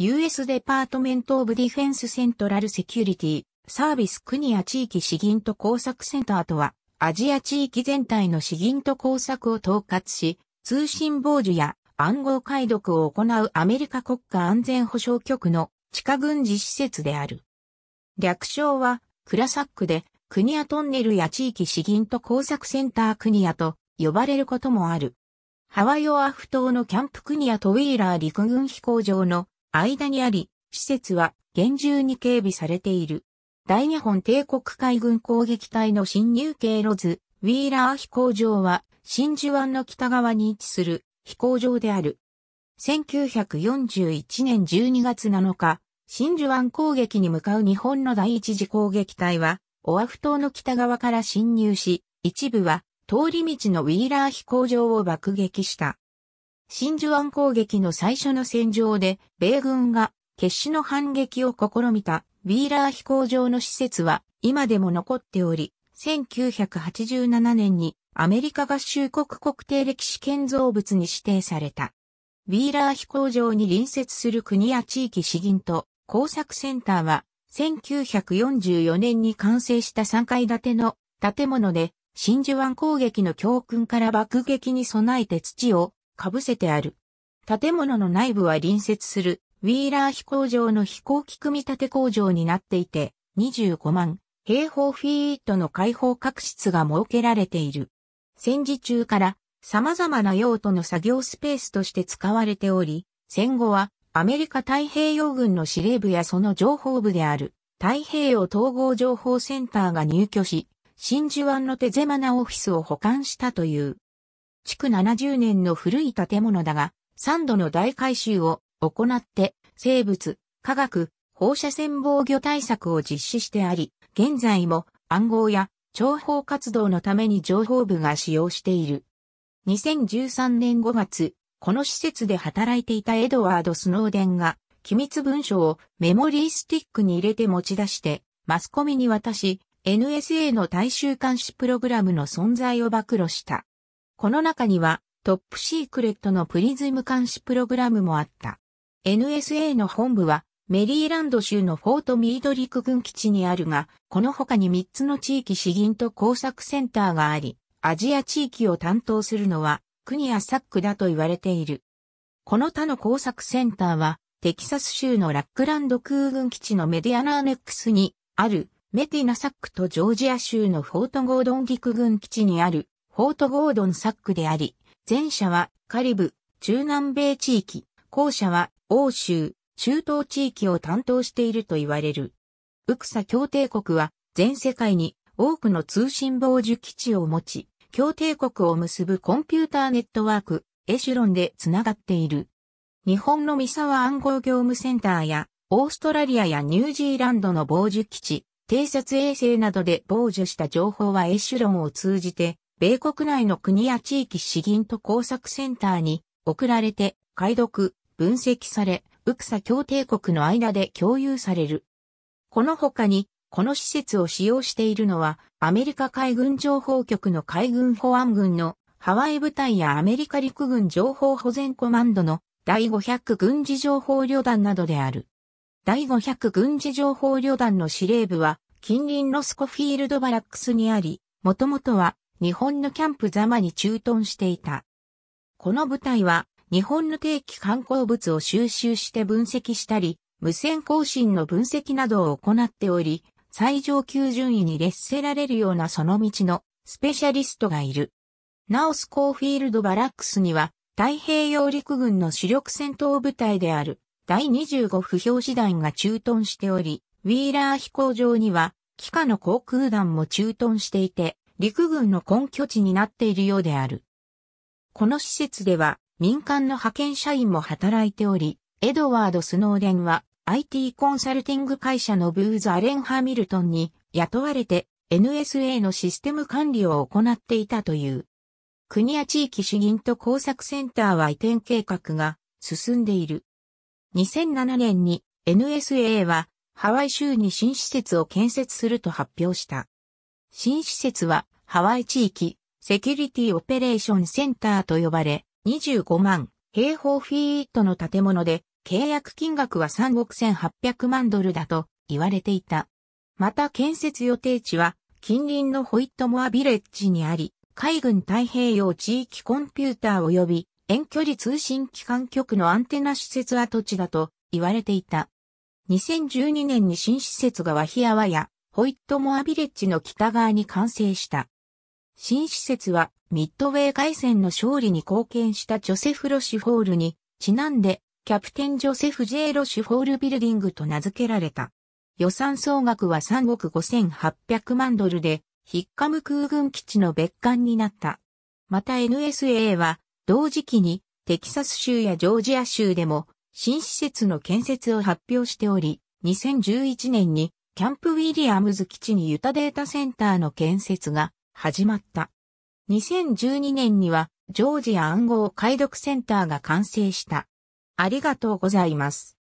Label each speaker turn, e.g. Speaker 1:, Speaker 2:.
Speaker 1: US デパートメント・オブ・ディフェンス・セントラル・セキュリティ、サービス国や地域資銀と工作センターとは、アジア地域全体の資銀と工作を統括し、通信傍受や暗号解読を行うアメリカ国家安全保障局の地下軍事施設である。略称は、クラサックで、国やトンネルや地域資銀と工作センター国やと呼ばれることもある。ハワイオアフ島のキャンプ国やトウィーラー陸軍飛行場の間にあり、施設は厳重に警備されている。大日本帝国海軍攻撃隊の侵入経路図、ウィーラー飛行場は真珠湾の北側に位置する飛行場である。1941年12月7日、真珠湾攻撃に向かう日本の第一次攻撃隊は、オアフ島の北側から侵入し、一部は通り道のウィーラー飛行場を爆撃した。真珠湾攻撃の最初の戦場で、米軍が決死の反撃を試みたウィーラー飛行場の施設は今でも残っており、1987年にアメリカ合衆国国定歴史建造物に指定された。ウィーラー飛行場に隣接する国や地域詩吟と工作センターは1944年に完成した3階建ての建物で真珠湾攻撃の教訓から爆撃に備えて土を被せてある。建物の内部は隣接するウィーラー飛行場の飛行機組み立て工場になっていて、25万平方フィートの開放各室が設けられている。戦時中から様々な用途の作業スペースとして使われており、戦後はアメリカ太平洋軍の司令部やその情報部である太平洋統合情報センターが入居し、真珠湾の手狭なオフィスを保管したという。築70年の古い建物だが、3度の大改修を行って、生物、化学、放射線防御対策を実施してあり、現在も暗号や情報活動のために情報部が使用している。2013年5月、この施設で働いていたエドワード・スノーデンが、機密文書をメモリースティックに入れて持ち出して、マスコミに渡し、NSA の大衆監視プログラムの存在を暴露した。この中には、トップシークレットのプリズム監視プログラムもあった。NSA の本部は、メリーランド州のフォート・ミードリック軍基地にあるが、この他に3つの地域資銀と工作センターがあり、アジア地域を担当するのは、クニア・サックだと言われている。この他の工作センターは、テキサス州のラックランド空軍基地のメディアナーネックスにあるメティナサックとジョージア州のフォート・ゴードン陸軍基地にあるフォートゴードンサックであり、前者はカリブ、中南米地域、後者は欧州、中東地域を担当していると言われる。ウクサ協定国は全世界に多くの通信傍受基地を持ち、協定国を結ぶコンピューターネットワーク、エシュロンでつながっている。日本の三沢暗号業務センターや、オーストラリアやニュージーランドの傍受基地、偵察衛星などで傍受した情報はエシュロンを通じて、米国内の国や地域詩吟と工作センターに送られて解読、分析され、ウクサ協定国の間で共有される。この他に、この施設を使用しているのは、アメリカ海軍情報局の海軍保安軍のハワイ部隊やアメリカ陸軍情報保全コマンドの第500軍事情報旅団などである。第500軍事情報旅団の司令部は、近隣ロスコフィールドバラックスにあり、もともとは日本のキャンプザマに駐屯していた。この部隊は、日本の定期観光物を収集して分析したり、無線更新の分析などを行っており、最上級順位に列せられるようなその道のスペシャリストがいる。ナオスコーフィールドバラックスには太平洋陸軍の主力戦闘部隊である第25不評師団が駐屯しており、ウィーラー飛行場には機下の航空団も駐屯していて、陸軍の根拠地になっているようである。この施設では民間の派遣社員も働いており、エドワード・スノーデンは IT コンサルティング会社のブーズ・アレン・ハミルトンに雇われて NSA のシステム管理を行っていたという。国や地域主銀と工作センターは移転計画が進んでいる。2007年に NSA はハワイ州に新施設を建設すると発表した。新施設はハワイ地域セキュリティオペレーションセンターと呼ばれ25万平方フィートの建物で契約金額は3億1800万ドルだと言われていた。また建設予定地は近隣のホイットモアビレッジにあり、海軍太平洋地域コンピューター及び遠距離通信機関局のアンテナ施設跡地だと言われていた。2012年に新施設がワヒアワやホイットモアビレッジの北側に完成した。新施設はミッドウェー海戦の勝利に貢献したジョセフ・ロシュホールにちなんでキャプテンジョセフ・ジェイ・ロシュホールビルディングと名付けられた。予算総額は3億5800万ドルでヒッカム空軍基地の別館になった。また NSA は同時期にテキサス州やジョージア州でも新施設の建設を発表しており、2011年にキャンプ・ウィリアムズ基地にユタデータセンターの建設が始まった。2012年にはジョージア暗号解読センターが完成した。ありがとうございます。